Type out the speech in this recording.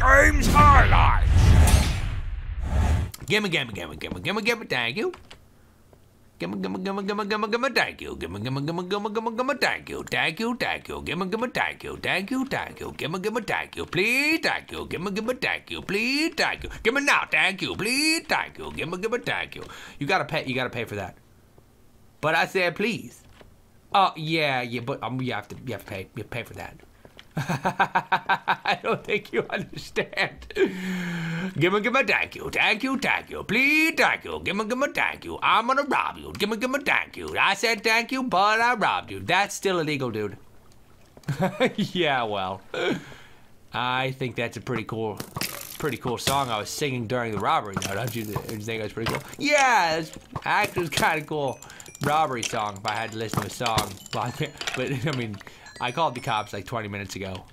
game's highlights. Gimme, gimme, gimme, gimme, gimme, gimme, thank you. Gimme, gimme, gimme, gimme, gimme, gimme, thank you. Gimme, gimme, gimme, gimme, gimme, gimme, thank you. Thank you, thank you. Gimme, gimme, thank you. Thank you, thank you. Gimme, gimme, thank you. Please, thank you. Gimme, gimme, thank you. Please, thank you. Gimme now, thank you. Please, thank you. Gimme, gimme, thank you. You gotta pay. You gotta pay for that. But I said please. Oh yeah, yeah, but um, you have to, you have to pay, you pay for that don't think you understand. gimme, gimme, thank you, thank you, thank you. Please, thank you. Gimme, gimme, thank you. I'm gonna rob you. Gimme, gimme, thank you. I said thank you, but I robbed you. That's still illegal, dude. yeah, well. I think that's a pretty cool, pretty cool song I was singing during the robbery, though. Don't you, don't you think that's pretty cool? Yeah, it's actually kind of cool robbery song if I had to listen to a song. But, I mean, I called the cops like 20 minutes ago.